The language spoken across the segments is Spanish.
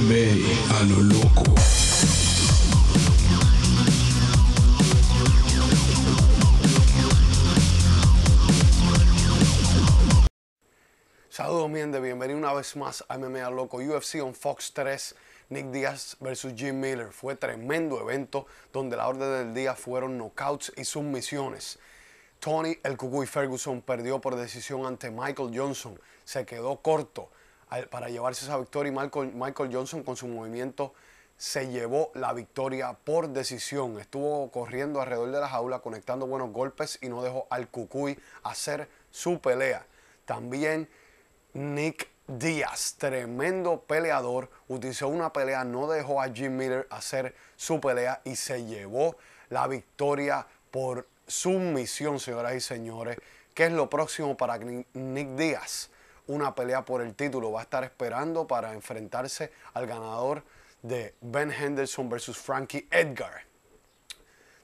MMA a loco. Saludos, mi Bienvenido una vez más a MMA Loco UFC on Fox 3. Nick Diaz versus Jim Miller. Fue tremendo evento donde la orden del día fueron knockouts y submisiones. Tony el Cucuy Ferguson perdió por decisión ante Michael Johnson. Se quedó corto para llevarse esa victoria y Michael, Johnson con su movimiento se llevó la victoria por decisión. Estuvo corriendo alrededor de la jaula, conectando buenos golpes y no dejó al Cucuy hacer su pelea. También Nick Díaz, tremendo peleador, utilizó una pelea, no dejó a Jim Miller hacer su pelea y se llevó la victoria por sumisión, señoras y señores. ¿Qué es lo próximo para Nick Díaz? una pelea por el título. Va a estar esperando para enfrentarse al ganador de Ben Henderson versus Frankie Edgar.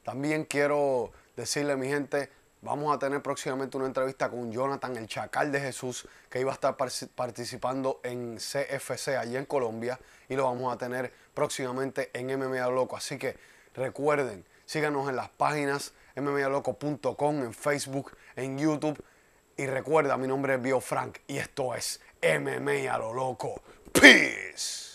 También quiero decirle, mi gente, vamos a tener próximamente una entrevista con Jonathan, el chacal de Jesús, que iba a estar participando en CFC allí en Colombia y lo vamos a tener próximamente en MMA Loco. Así que recuerden, síganos en las páginas mmaloco.com, en Facebook, en YouTube y recuerda, mi nombre es Bio Frank y esto es MMA a lo loco. Peace.